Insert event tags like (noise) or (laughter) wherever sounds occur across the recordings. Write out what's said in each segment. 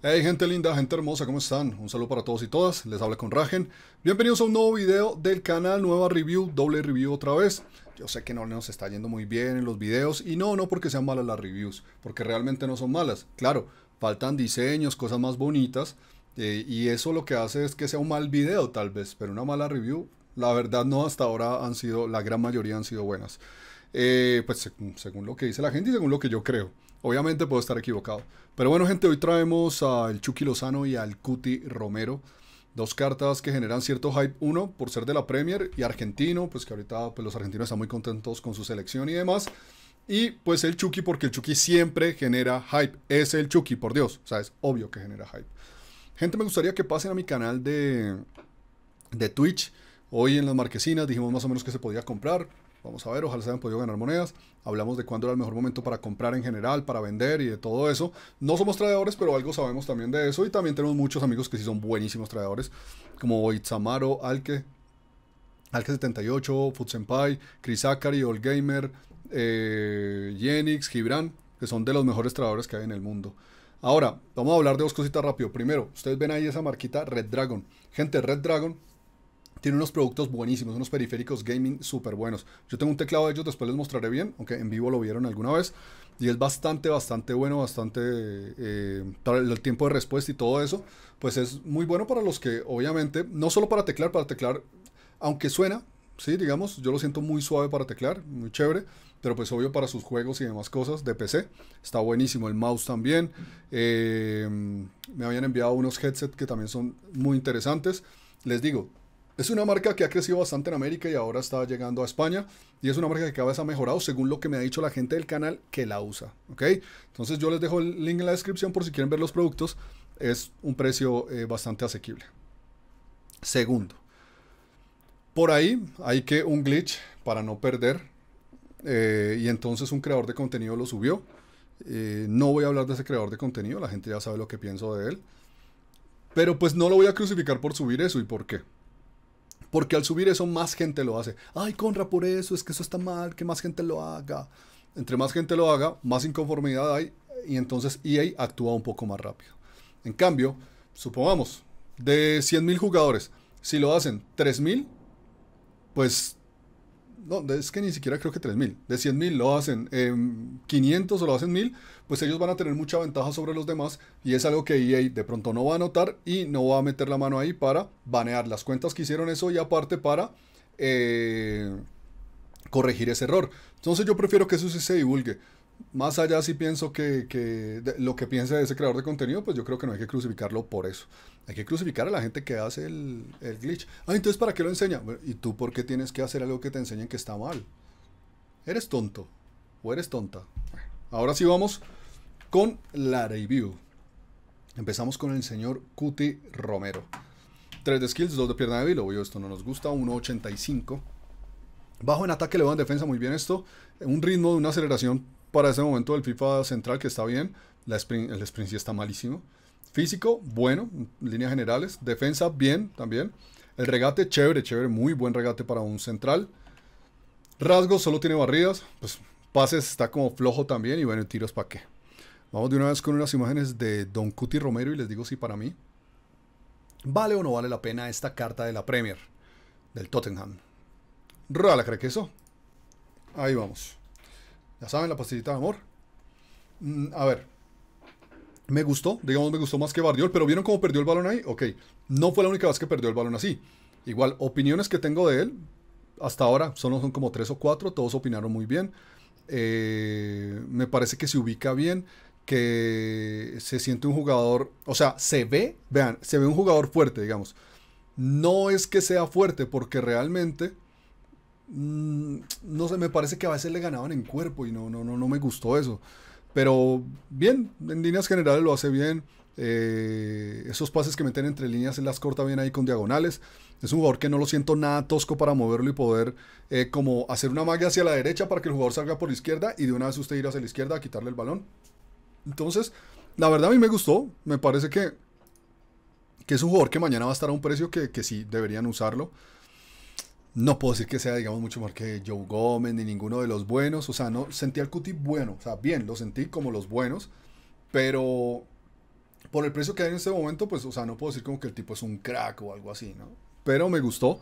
Hey gente linda, gente hermosa, ¿cómo están? Un saludo para todos y todas, les habla con Ragen. Bienvenidos a un nuevo video del canal, nueva review, doble review otra vez. Yo sé que no nos está yendo muy bien en los videos y no, no porque sean malas las reviews, porque realmente no son malas. Claro, faltan diseños, cosas más bonitas eh, y eso lo que hace es que sea un mal video tal vez, pero una mala review, la verdad no, hasta ahora han sido, la gran mayoría han sido buenas. Eh, pues según lo que dice la gente y según lo que yo creo. Obviamente puedo estar equivocado. Pero bueno, gente, hoy traemos al Chucky Lozano y al Cuti Romero. Dos cartas que generan cierto hype. Uno, por ser de la Premier y argentino, pues que ahorita pues, los argentinos están muy contentos con su selección y demás. Y pues el Chucky, porque el Chucky siempre genera hype. Es el Chucky, por Dios. O sea, es obvio que genera hype. Gente, me gustaría que pasen a mi canal de, de Twitch. Hoy en las marquesinas dijimos más o menos que se podía comprar. Vamos a ver, ojalá se hayan podido ganar monedas. Hablamos de cuándo era el mejor momento para comprar en general, para vender y de todo eso. No somos traidores, pero algo sabemos también de eso. Y también tenemos muchos amigos que sí son buenísimos traidores, como Itzamaro, Alke, Alke78, Futsenpai, Chris Zachary, Allgamer, Gamer eh, Yenix, Gibran, que son de los mejores traidores que hay en el mundo. Ahora, vamos a hablar de dos cositas rápido. Primero, ustedes ven ahí esa marquita Red Dragon. Gente, Red Dragon tiene unos productos buenísimos, unos periféricos gaming súper buenos. Yo tengo un teclado de ellos, después les mostraré bien, aunque en vivo lo vieron alguna vez. Y es bastante, bastante bueno, bastante eh, para el tiempo de respuesta y todo eso. Pues es muy bueno para los que, obviamente, no solo para teclar, para teclar, aunque suena, sí, digamos, yo lo siento muy suave para teclar, muy chévere, pero pues obvio para sus juegos y demás cosas de PC, está buenísimo, el mouse también, eh, me habían enviado unos headsets que también son muy interesantes, les digo, es una marca que ha crecido bastante en América y ahora está llegando a España. Y es una marca que cada vez ha mejorado según lo que me ha dicho la gente del canal que la usa. Entonces yo les dejo el link en la descripción por si quieren ver los productos. Es un precio eh, bastante asequible. Segundo, por ahí hay que un glitch para no perder. Eh, y entonces un creador de contenido lo subió. Eh, no voy a hablar de ese creador de contenido, la gente ya sabe lo que pienso de él. Pero pues no lo voy a crucificar por subir eso y por qué. Porque al subir eso, más gente lo hace. Ay, Conra, por eso, es que eso está mal, que más gente lo haga. Entre más gente lo haga, más inconformidad hay y entonces EA actúa un poco más rápido. En cambio, supongamos, de 100.000 jugadores, si lo hacen 3.000, pues no, es que ni siquiera creo que 3.000, de 100.000 lo hacen 500 em, o lo hacen 1.000, pues ellos van a tener mucha ventaja sobre los demás y es algo que EA de pronto no va a notar y no va a meter la mano ahí para banear las cuentas que hicieron eso y aparte para eh, corregir ese error. Entonces yo prefiero que eso sí se divulgue más allá si pienso que, lo que piensa ese creador de contenido, pues yo creo que no hay que crucificarlo por eso. Hay que crucificar a la gente que hace el, el glitch. Ah, entonces ¿para qué lo enseña? ¿Y tú por qué tienes que hacer algo que te enseñen que está mal? ¿Eres tonto? ¿O eres tonta? ahora sí vamos con la review. Empezamos con el señor Cuti Romero. tres de skills, 2 de pierna de débil, obvio esto no nos gusta, 1.85. Bajo en ataque, le va en defensa, muy bien esto. Un ritmo de una aceleración para ese momento el FIFA central, que está bien. el sprint sí está malísimo. Físico, bueno, líneas generales. Defensa, bien, también. El regate, chévere, chévere. Muy buen regate para un central. Rasgos, solo tiene barridas. Pues pases está como flojo también. Y bueno, tiros para qué. Vamos de una vez con unas imágenes de Don Cuti Romero y les digo si para mí vale o no vale la pena esta carta de la Premier del Tottenham. Rala, ¿cree que eso. Ahí vamos. Ya saben, la pastillita de amor. Mm, a ver. Me gustó, digamos, me gustó más que Bardiol, pero ¿vieron cómo perdió el balón ahí? Ok, no fue la única vez que perdió el balón así. Igual, opiniones que tengo de él, hasta ahora, solo son como tres o cuatro, todos opinaron muy bien. Eh, me parece que se ubica bien, que se siente un jugador, o sea, se ve, vean, se ve un jugador fuerte, digamos. No es que sea fuerte, porque realmente Mm, no sé, me parece que a veces le ganaban en cuerpo y no, no, no, no me gustó eso. Pero bien, en líneas generales lo hace bien. Eh, esos pases que meten entre líneas, él las corta bien ahí con diagonales. Es un jugador que no lo siento nada tosco para moverlo y poder eh, como hacer una magia hacia la derecha para que el jugador salga por la izquierda y de una vez usted ir hacia la izquierda a quitarle el balón. Entonces, la verdad a mí me gustó. Me parece que, que es un jugador que mañana va a estar a un precio que, que sí deberían usarlo no puedo decir que sea, digamos, mucho más que Joe Gómez ni ninguno de los buenos. O sea, no sentí al Cuti bueno. O sea, bien, lo sentí como los buenos. Pero por el precio que hay en este momento, pues, o sea, no puedo decir como que el tipo es un crack o algo así, ¿no? Pero me gustó.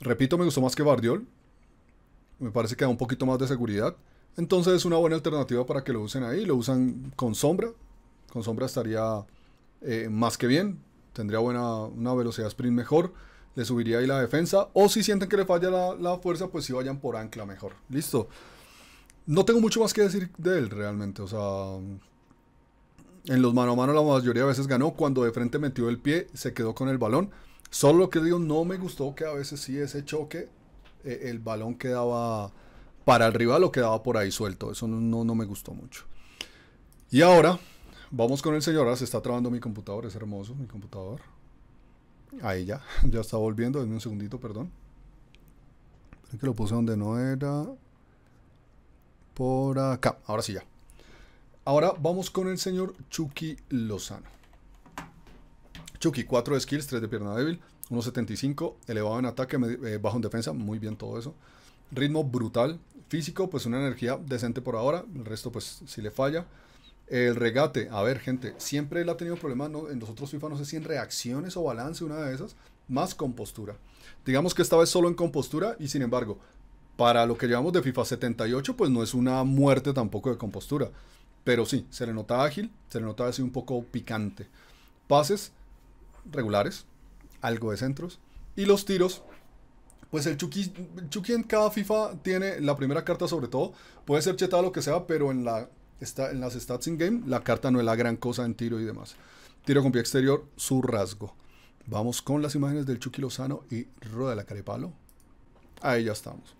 Repito, me gustó más que Bardiol. Me parece que da un poquito más de seguridad. Entonces es una buena alternativa para que lo usen ahí. Lo usan con sombra. Con sombra estaría eh, más que bien. Tendría buena, una velocidad sprint mejor le subiría ahí la defensa. O si sienten que le falla la, fuerza, pues si vayan por ancla mejor. Listo. No tengo mucho más que decir de él realmente. O sea, en los mano a mano la mayoría de veces ganó. Cuando de frente metió el pie, se quedó con el balón. Solo lo que digo, no me gustó que a veces sí ese choque, eh, el balón quedaba para el rival o quedaba por ahí suelto. Eso no, no, me gustó mucho. Y ahora, vamos con el señor. Ah, se está trabando mi computador, es hermoso mi computador. Ahí ya, (laughs) ya está volviendo. Denme un segundito, perdón. Creo que lo puse donde no era. Por acá. Ahora sí ya. Ahora vamos con el señor Chucky Lozano. Chucky, 4 de skills, 3 de pierna débil, 1.75, elevado en ataque, eh, bajo en defensa, muy bien todo eso. Ritmo brutal, físico, pues una energía decente por ahora, el resto pues si le falla. El regate, a ver, gente, siempre él ha tenido problemas en los otros FIFA, no sé si en reacciones o balance, una de esas, más compostura. Digamos que esta vez solo en compostura y sin embargo, para lo que llevamos de FIFA 78, pues no es una muerte tampoco de compostura. Pero sí, se le nota ágil, se le nota así un poco picante. Pases regulares, algo de centros. Y los tiros, pues el Chucky, Chucky en cada FIFA tiene la primera carta sobre todo. Puede ser chetada lo que sea, pero en la está en las stats in game, la carta no es la gran cosa en tiro y demás. Tiro con pie exterior, su rasgo. Vamos con las imágenes del Chucky Lozano y Roda la Carepalo. Ahí ya estamos.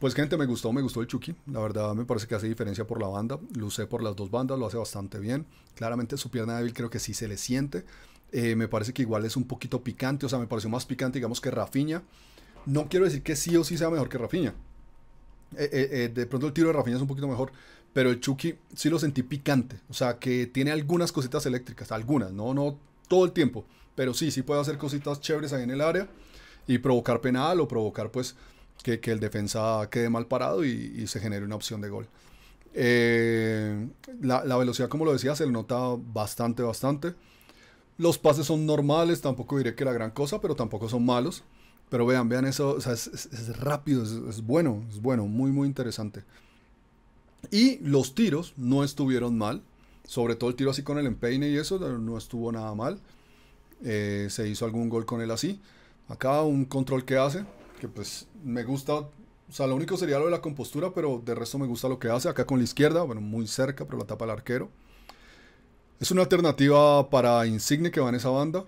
Pues gente, me gustó, me gustó el Chucky. La verdad me parece que hace diferencia por la banda. usé por las dos bandas, lo hace bastante bien. Claramente su pierna débil creo que sí se le siente. Eh, me parece que igual es un poquito picante, o sea, me pareció más picante, digamos, que Rafiña. No quiero decir que sí o sí sea mejor que Rafiña. Eh, eh, eh, de pronto el tiro de Rafinha es un poquito mejor, pero el Chucky sí lo sentí picante. O sea, que tiene algunas cositas eléctricas, algunas, no, no todo el tiempo, pero sí, sí puede hacer cositas chéveres ahí en el área y provocar penal o provocar pues que, el defensa quede mal parado y, se genere una opción de gol. la, velocidad, como lo decía, se le nota bastante, bastante. Los pases son normales, tampoco diré que la gran cosa, pero tampoco son malos. Pero vean, vean eso, es, rápido, es, bueno, es bueno, muy, muy interesante. Y los tiros no estuvieron mal, sobre todo el tiro así con el empeine y eso, no estuvo nada mal. Eh, se hizo algún gol con él así. Acá un control que hace, que pues me gusta, o sea, lo único sería lo de la compostura, pero de resto me gusta lo que hace. Acá con la izquierda, bueno, muy cerca, pero la tapa el arquero. Es una alternativa para Insigne que va en esa banda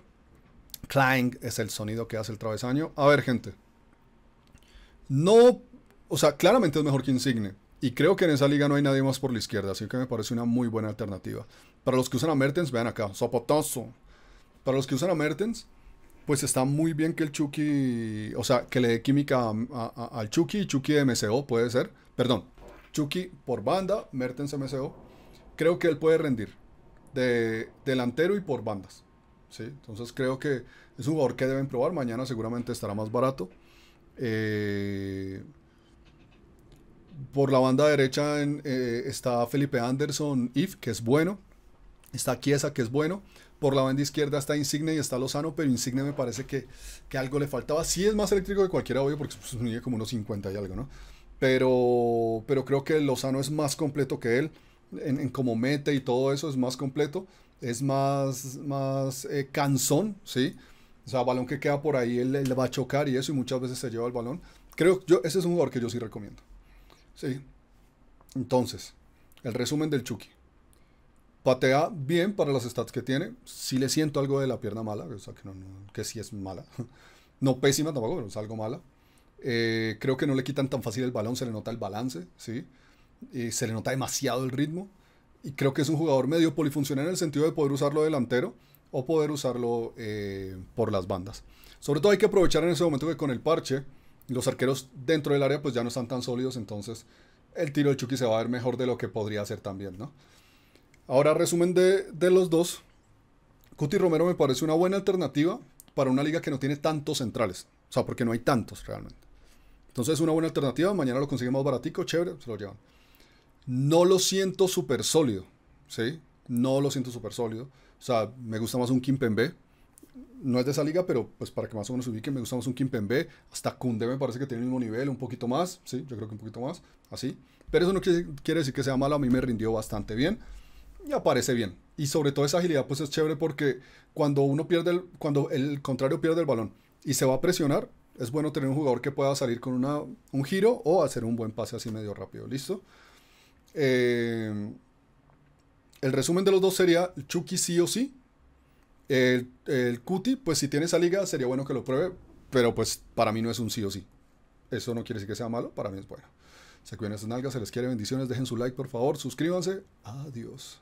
clang es el sonido que hace el travesaño. A ver, gente. No, o sea, claramente es mejor que Insigne. Y creo que en esa liga no hay nadie más por la izquierda, así que me parece una muy buena alternativa. Para los que usan a Mertens, vean acá, sopotoso, Para los que usan a Mertens, pues está muy bien que el Chucky, o sea, que le dé química al Chucky Chucky puede ser. Perdón, Chucky por banda, Mertens MCO. Creo que él puede rendir de delantero y por bandas. ¿sí? Entonces creo que es un jugador que deben probar. Mañana seguramente estará más barato. Eh, por la banda derecha en, eh, está Felipe Anderson, If, que es bueno. Está Chiesa, que es bueno. Por la banda izquierda está Insigne y está Lozano, pero Insigne me parece que, que algo le faltaba. Sí es más eléctrico que cualquiera, obvio, porque pues, como unos 50 y algo, ¿no? Pero, pero creo que Lozano es más completo que él. En, en cómo mete y todo eso es más completo es más, más eh, cansón, ¿sí? O sea, balón que queda por ahí, él, le va a chocar y eso, y muchas veces se lleva el balón. Creo yo, ese es un jugador que yo sí recomiendo. ¿Sí? Entonces, el resumen del Chucky. Patea bien para las stats que tiene. Sí le siento algo de la pierna mala, o sea, que, sí es mala. (laughs) No pésima tampoco, pero es algo mala. Eh, creo que no le quitan tan fácil el balón, se le nota el balance, ¿sí? se le nota demasiado el ritmo. Y creo que es un jugador medio polifuncional en el sentido de poder usarlo delantero o poder usarlo eh, por las bandas. Sobre todo hay que aprovechar en ese momento que con el parche los arqueros dentro del área pues ya no están tan sólidos, entonces el tiro de Chucky se va a ver mejor de lo que podría ser también, ¿no? Ahora resumen de, de los dos. Cuti Romero me parece una buena alternativa para una liga que no tiene tantos centrales, o sea, porque no hay tantos realmente. Entonces es una buena alternativa, mañana lo conseguimos baratico, chévere, se lo llevan. No lo siento súper sólido, ¿sí? No lo siento súper sólido. O sea, me gusta más un Kimpembe. No es de esa liga, pero pues para que más o menos se ubiquen, me gusta más un Kimpembe. Hasta Kunde me parece que tiene el mismo nivel, un poquito más, ¿sí? Yo creo que un poquito más, así. Pero eso no quiere, decir que sea malo, a mí me rindió bastante bien y aparece bien. Y sobre todo esa agilidad pues es chévere porque cuando uno pierde, cuando el contrario pierde el balón y se va a presionar, es bueno tener un jugador que pueda salir con un giro o hacer un buen pase así medio rápido, ¿listo? Eh, el resumen de los dos sería Chucky sí o sí. El, Cuti, pues si tiene esa liga, sería bueno que lo pruebe. Pero pues para mí no es un sí o sí. Eso no quiere decir que sea malo, para mí es bueno. Se cuidan esas nalgas, se les quiere bendiciones, dejen su like por favor, suscríbanse. Adiós.